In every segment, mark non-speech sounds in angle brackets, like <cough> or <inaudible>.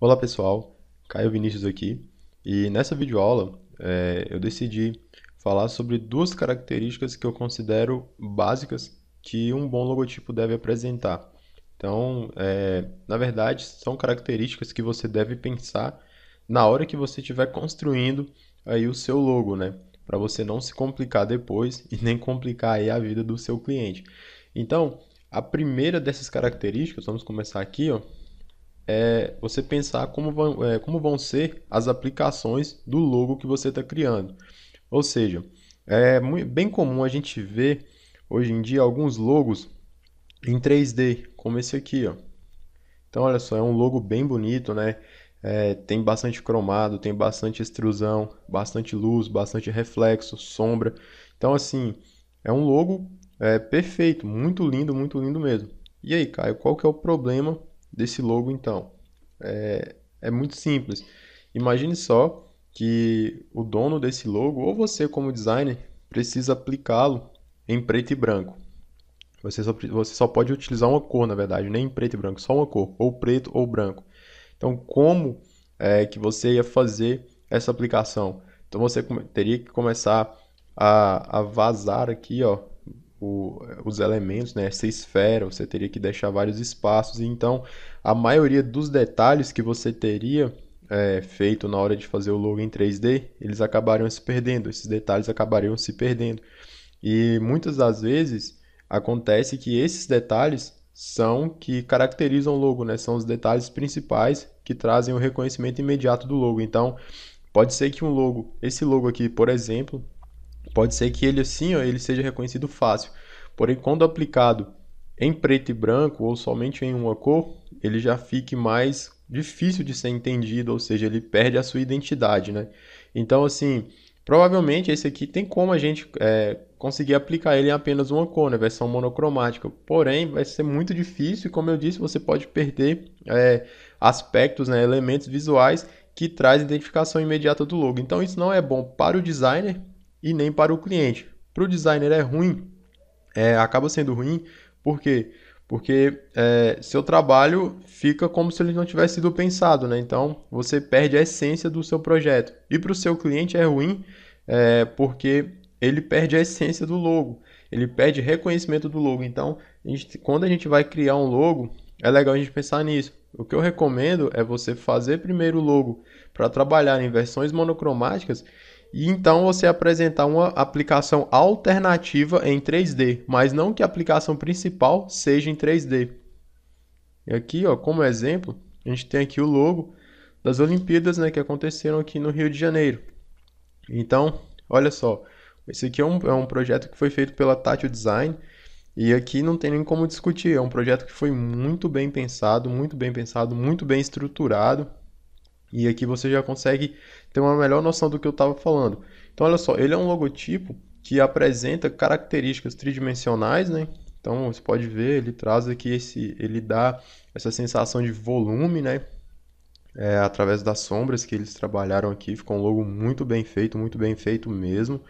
Olá pessoal, Caio Vinícius aqui e nessa videoaula é, eu decidi falar sobre duas características que eu considero básicas que um bom logotipo deve apresentar. Então, é, na verdade, são características que você deve pensar na hora que você estiver construindo aí o seu logo, né? Para você não se complicar depois e nem complicar aí a vida do seu cliente. Então, a primeira dessas características, vamos começar aqui, ó, é você pensar como vão, é, como vão ser as aplicações do logo que você está criando. Ou seja, é bem comum a gente ver hoje em dia alguns logos em 3D, como esse aqui. Ó. Então, olha só, é um logo bem bonito, né? É, tem bastante cromado, tem bastante extrusão, bastante luz, bastante reflexo, sombra. Então, assim, é um logo é, perfeito, muito lindo, muito lindo mesmo. E aí, Caio, qual que é o problema desse logo então? É, é muito simples. Imagine só que o dono desse logo, ou você como designer, precisa aplicá-lo em preto e branco. Você só, você só pode utilizar uma cor, na verdade, nem em preto e branco, só uma cor, ou preto ou branco. Então, como é que você ia fazer essa aplicação? Então, você teria que começar a, a vazar aqui, ó, o, os elementos, né? Essa esfera, você teria que deixar vários espaços. Então, a maioria dos detalhes que você teria é, feito na hora de fazer o logo em 3D, eles acabariam se perdendo. Esses detalhes acabariam se perdendo. E muitas das vezes acontece que esses detalhes são que caracterizam o logo, né? São os detalhes principais que trazem o reconhecimento imediato do logo. Então, pode ser que um logo, esse logo aqui, por exemplo, Pode ser que ele assim ó, ele seja reconhecido fácil. Porém, quando aplicado em preto e branco ou somente em uma cor, ele já fique mais difícil de ser entendido, ou seja, ele perde a sua identidade, né? Então, assim, provavelmente esse aqui tem como a gente é, conseguir aplicar ele em apenas uma cor, né? Versão monocromática. Porém, vai ser muito difícil e, como eu disse, você pode perder é, aspectos, né? elementos visuais que traz identificação imediata do logo. Então, isso não é bom para o designer e nem para o cliente. Para o designer é ruim, é, acaba sendo ruim, por quê? Porque é, seu trabalho fica como se ele não tivesse sido pensado, né? Então você perde a essência do seu projeto. E para o seu cliente é ruim, é, porque ele perde a essência do logo, ele perde reconhecimento do logo. Então, a gente, quando a gente vai criar um logo, é legal a gente pensar nisso. O que eu recomendo é você fazer primeiro o logo para trabalhar em versões monocromáticas e então você apresentar uma aplicação alternativa em 3D, mas não que a aplicação principal seja em 3D. E aqui, ó, como exemplo, a gente tem aqui o logo das Olimpíadas né, que aconteceram aqui no Rio de Janeiro. Então, olha só, esse aqui é um, é um projeto que foi feito pela Tati Design, e aqui não tem nem como discutir, é um projeto que foi muito bem pensado, muito bem pensado, muito bem estruturado. E aqui você já consegue ter uma melhor noção do que eu estava falando. Então, olha só, ele é um logotipo que apresenta características tridimensionais, né? Então, você pode ver, ele traz aqui esse, ele dá essa sensação de volume, né? É, através das sombras que eles trabalharam aqui, ficou um logo muito bem feito, muito bem feito mesmo.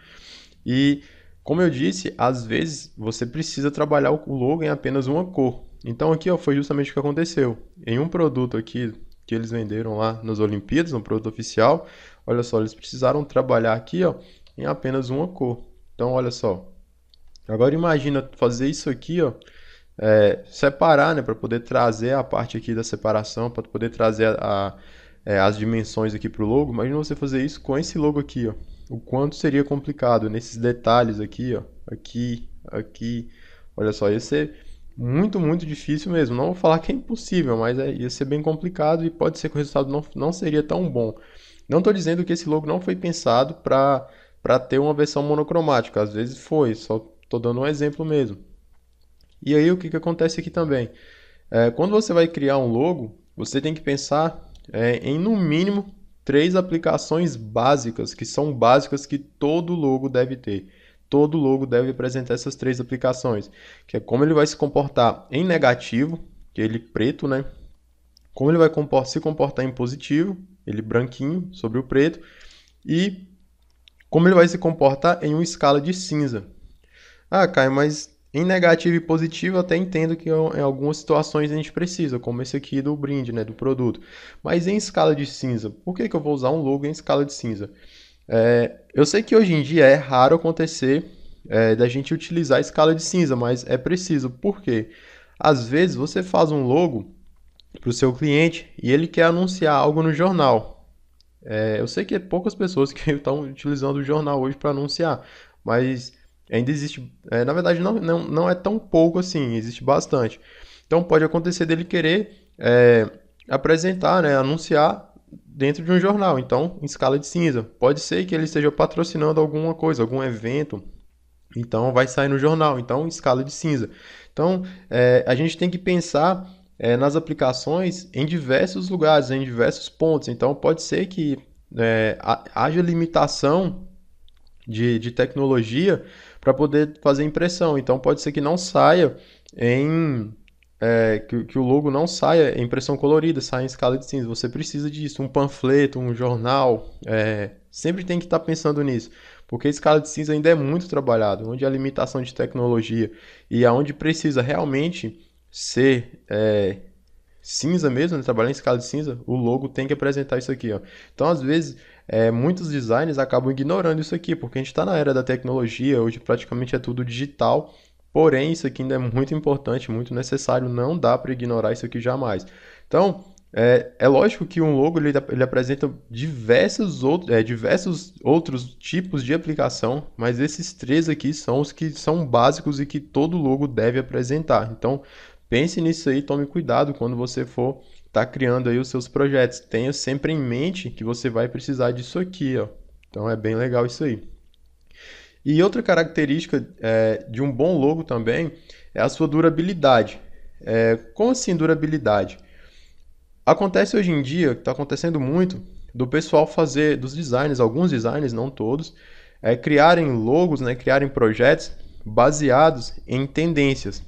E como eu disse, às vezes você precisa trabalhar o logo em apenas uma cor. Então aqui ó, foi justamente o que aconteceu. Em um produto aqui que eles venderam lá nas Olimpíadas, um produto oficial. Olha só, eles precisaram trabalhar aqui ó, em apenas uma cor. Então, olha só. Agora imagina fazer isso aqui, ó, é, separar, né, para poder trazer a parte aqui da separação, para poder trazer a, a, é, as dimensões aqui para o logo. Imagina você fazer isso com esse logo aqui, ó. O quanto seria complicado nesses detalhes aqui, ó, aqui, aqui. Olha só, ia ser muito, muito difícil mesmo. Não vou falar que é impossível, mas é, ia ser bem complicado e pode ser que o resultado não, não seria tão bom. Não estou dizendo que esse logo não foi pensado para ter uma versão monocromática, às vezes foi, só estou dando um exemplo mesmo. E aí o que, que acontece aqui também? É, quando você vai criar um logo, você tem que pensar é, em no mínimo três aplicações básicas, que são básicas que todo logo deve ter todo logo deve apresentar essas três aplicações, que é como ele vai se comportar em negativo, que é ele preto, né? Como ele vai se comportar em positivo, ele branquinho sobre o preto, e como ele vai se comportar em uma escala de cinza. Ah, Caio, mas em negativo e positivo, até entendo que é em algumas situações a gente precisa, como esse aqui do brinde, né, do produto. Mas em escala de cinza, por que, que eu vou usar um logo em escala de cinza? É, eu sei que hoje em dia é raro acontecer é, da gente utilizar a escala de cinza, mas é preciso, porque às vezes você faz um logo para o seu cliente e ele quer anunciar algo no jornal. É, eu sei que é poucas pessoas <laughs> que estão utilizando o jornal hoje para anunciar, mas ainda existe. É, na verdade, não, não, não é tão pouco assim, existe bastante. Então pode acontecer dele querer é, apresentar, né, anunciar dentro de um jornal, então em escala de cinza. Pode ser que ele esteja patrocinando alguma coisa, algum evento, então vai sair no jornal, então em escala de cinza. Então é, a gente tem que pensar é, nas aplicações em diversos lugares, em diversos pontos. Então pode ser que é, haja limitação de, de tecnologia para poder fazer impressão. Então pode ser que não saia em é, que, que, o logo não saia em é impressão colorida, saia em escala de cinza. Você precisa disso, um panfleto, um jornal, é, sempre tem que estar tá pensando nisso, porque a escala de cinza ainda é muito trabalhado, onde a limitação de tecnologia e aonde precisa realmente ser é, cinza mesmo, né? trabalhar em escala de cinza, o logo tem que apresentar isso aqui. Ó. Então, às vezes, é, muitos designers acabam ignorando isso aqui, porque a gente está na era da tecnologia, hoje praticamente é tudo digital, Porém, isso aqui ainda é muito importante, muito necessário, não dá para ignorar isso aqui jamais. Então, é, é, lógico que um logo ele, ele apresenta diversos, outro, é, diversos outros tipos de aplicação, mas esses três aqui são os que são básicos e que todo logo deve apresentar. Então, pense nisso aí, tome cuidado quando você for estar tá criando aí os seus projetos. Tenha sempre em mente que você vai precisar disso aqui, ó. Então, é bem legal isso aí. E outra característica é, de um bom logo também é a sua durabilidade. É, como assim durabilidade? Acontece hoje em dia, está acontecendo muito, do pessoal fazer, dos designers, alguns designers, não todos, é, criarem logos, né, criarem projetos baseados em tendências.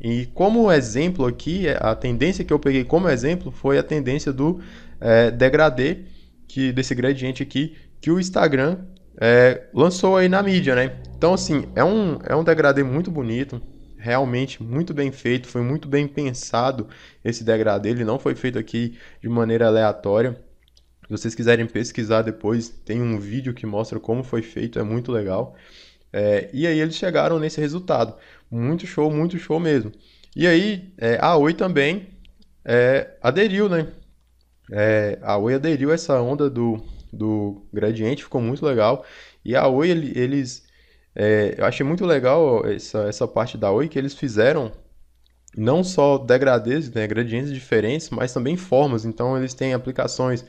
E como exemplo aqui, é, a tendência que eu peguei como exemplo foi a tendência do é, degradê, que, desse gradiente aqui, que o Instagram é, lançou aí na mídia, né? Então, assim, é um, é um degradê muito bonito, realmente muito bem feito, foi muito bem pensado esse degradê, ele não foi feito aqui de maneira aleatória. Se vocês quiserem pesquisar depois, tem um vídeo que mostra como foi feito, é muito legal. É, e aí eles chegaram nesse resultado. Muito show, muito show mesmo. E aí é, a Oi também é, aderiu, né? É, a Oi aderiu a essa onda do, do gradiente, ficou muito legal. E a Oi, eles. É, eu achei muito legal essa, essa parte da Oi que eles fizeram não só degradês, né, gradientes diferentes, mas também formas. Então eles têm aplicações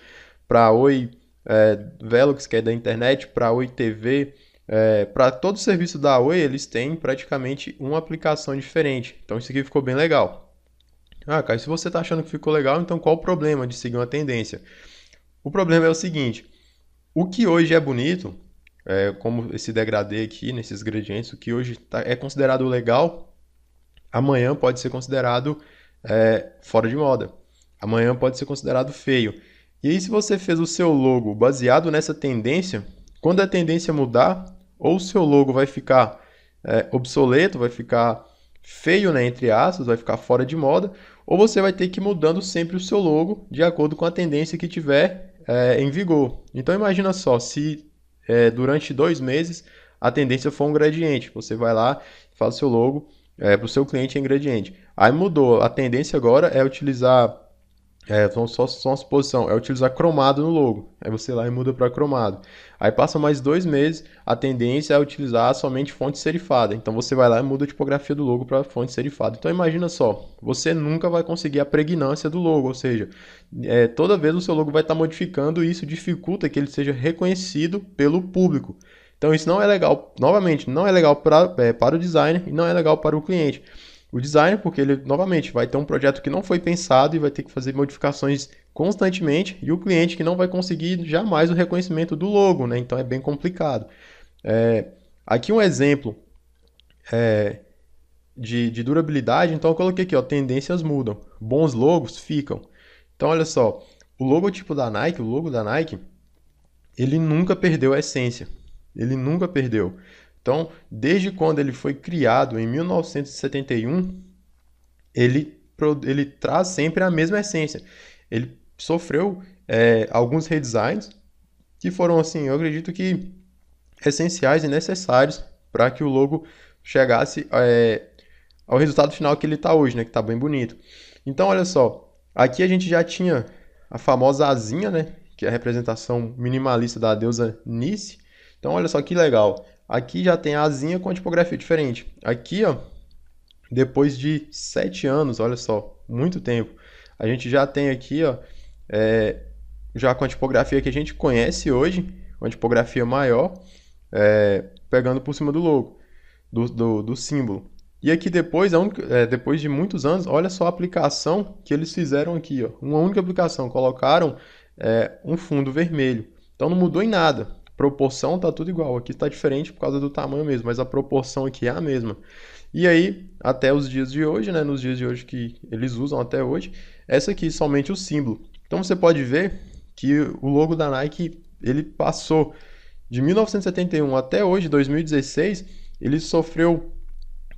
para Oi é, Velox, que é da internet, para Oi TV, é, para todo o serviço da Oi, eles têm praticamente uma aplicação diferente. Então isso aqui ficou bem legal. Ah, cara, se você está achando que ficou legal, então qual o problema de seguir uma tendência? O problema é o seguinte: o que hoje é bonito, é, como esse degradê aqui, nesses gradientes, o que hoje tá, é considerado legal, amanhã pode ser considerado é, fora de moda. Amanhã pode ser considerado feio. E aí, se você fez o seu logo baseado nessa tendência, quando a tendência mudar, ou o seu logo vai ficar é, obsoleto, vai ficar feio, né, entre aspas, vai ficar fora de moda, ou você vai ter que ir mudando sempre o seu logo de acordo com a tendência que tiver é, em vigor. Então imagina só, se é, durante dois meses a tendência for um gradiente, você vai lá, faz o seu logo é, para o seu cliente é ingrediente. Aí mudou, a tendência agora é utilizar é, só, só uma suposição, é utilizar cromado no logo. Aí você lá e muda para cromado. Aí passa mais dois meses, a tendência é utilizar somente fonte serifada. Então você vai lá e muda a tipografia do logo para fonte serifada. Então imagina só, você nunca vai conseguir a pregnância do logo, ou seja, é, toda vez o seu logo vai estar tá modificando e isso dificulta que ele seja reconhecido pelo público. Então isso não é legal, novamente, não é legal pra, é, para o designer e não é legal para o cliente o design, porque ele, novamente, vai ter um projeto que não foi pensado e vai ter que fazer modificações constantemente, e o cliente que não vai conseguir jamais o reconhecimento do logo, né? Então é bem complicado. É, aqui um exemplo é, de, de, durabilidade, então eu coloquei aqui, ó, tendências mudam, bons logos ficam. Então olha só, o logotipo da Nike, o logo da Nike, ele nunca perdeu a essência, ele nunca perdeu. Então, desde quando ele foi criado, em 1971, ele, ele traz sempre a mesma essência. Ele sofreu é, alguns redesigns que foram, assim, eu acredito que essenciais e necessários para que o logo chegasse é, ao resultado final que ele está hoje, né? Que está bem bonito. Então, olha só, aqui a gente já tinha a famosa asinha, né? Que é a representação minimalista da deusa Nice. Então, olha só que legal. Aqui já tem a asinha com a tipografia diferente. Aqui, ó, depois de sete anos, olha só, muito tempo, a gente já tem aqui, ó, é, já com a tipografia que a gente conhece hoje, uma tipografia maior, é, pegando por cima do logo, do, do, do símbolo. E aqui depois, é, depois de muitos anos, olha só a aplicação que eles fizeram aqui, ó, uma única aplicação, colocaram é, um fundo vermelho. Então não mudou em nada proporção tá tudo igual. Aqui está diferente por causa do tamanho mesmo, mas a proporção aqui é a mesma. E aí, até os dias de hoje, né, nos dias de hoje que eles usam até hoje, essa aqui é somente o símbolo. Então você pode ver que o logo da Nike, ele passou de 1971 até hoje, 2016, ele sofreu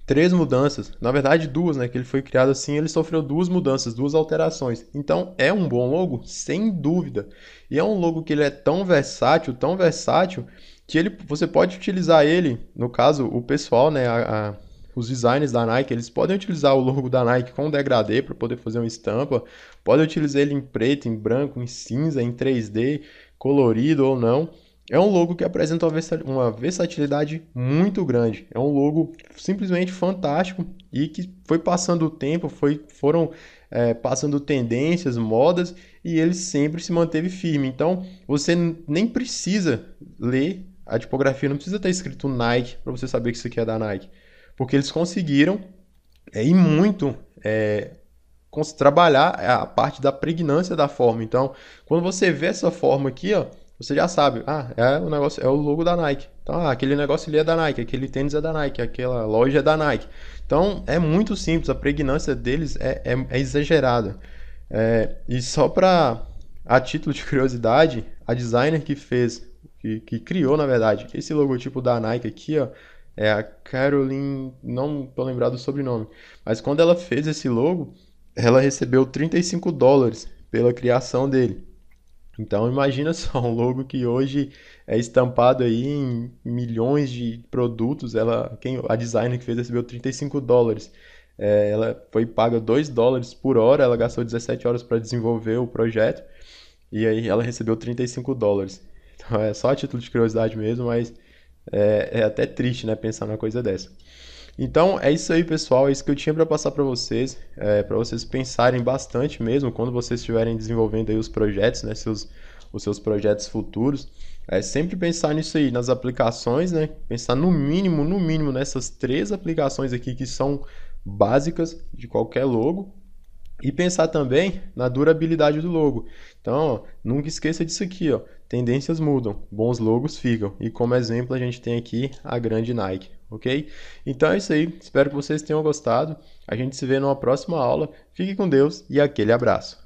três mudanças, na verdade duas, né? Que ele foi criado assim, ele sofreu duas mudanças, duas alterações. Então é um bom logo, sem dúvida. E é um logo que ele é tão versátil, tão versátil que ele, você pode utilizar ele, no caso o pessoal, né? A, a, os designers da Nike, eles podem utilizar o logo da Nike com degradê para poder fazer uma estampa, podem utilizar ele em preto, em branco, em cinza, em 3D, colorido ou não. É um logo que apresenta uma versatilidade muito grande. É um logo simplesmente fantástico e que foi passando o tempo, foi, foram é, passando tendências, modas e ele sempre se manteve firme. Então você nem precisa ler a tipografia, não precisa ter escrito Nike para você saber que isso aqui é da Nike, porque eles conseguiram é, e muito é, trabalhar a parte da pregnância da forma. Então quando você vê essa forma aqui, ó você já sabe, ah, é o negócio, é o logo da Nike. Então, ah, aquele negócio ali é da Nike, aquele tênis é da Nike, aquela loja é da Nike. Então, é muito simples, a pregnância deles é, é, é exagerada. É, e só para a título de curiosidade, a designer que fez, que, que criou, na verdade, esse logotipo da Nike aqui, ó, é a Caroline, não tô lembrado do sobrenome, mas quando ela fez esse logo, ela recebeu 35 dólares pela criação dele. Então imagina <laughs> só um logo que hoje é estampado aí em milhões de produtos. Ela, quem, a designer que fez recebeu 35 dólares. É, ela foi paga 2 dólares por hora, ela gastou 17 horas para desenvolver o projeto e aí ela recebeu 35 dólares. Então é só a título de curiosidade mesmo, mas é, é até triste né, pensar numa coisa dessa. Então é isso aí, pessoal. É isso que eu tinha para passar para vocês, é, para vocês pensarem bastante mesmo quando vocês estiverem desenvolvendo aí os projetos, né, seus, os seus projetos futuros. É sempre pensar nisso aí, nas aplicações, né? Pensar no mínimo, no mínimo nessas três aplicações aqui que são básicas de qualquer logo, e pensar também na durabilidade do logo. Então, ó, nunca esqueça disso aqui, ó. Tendências mudam, bons logos ficam. E como exemplo, a gente tem aqui a grande Nike ok? Então é isso aí, espero que vocês tenham gostado. A gente se vê numa próxima aula. Fique com Deus e aquele abraço.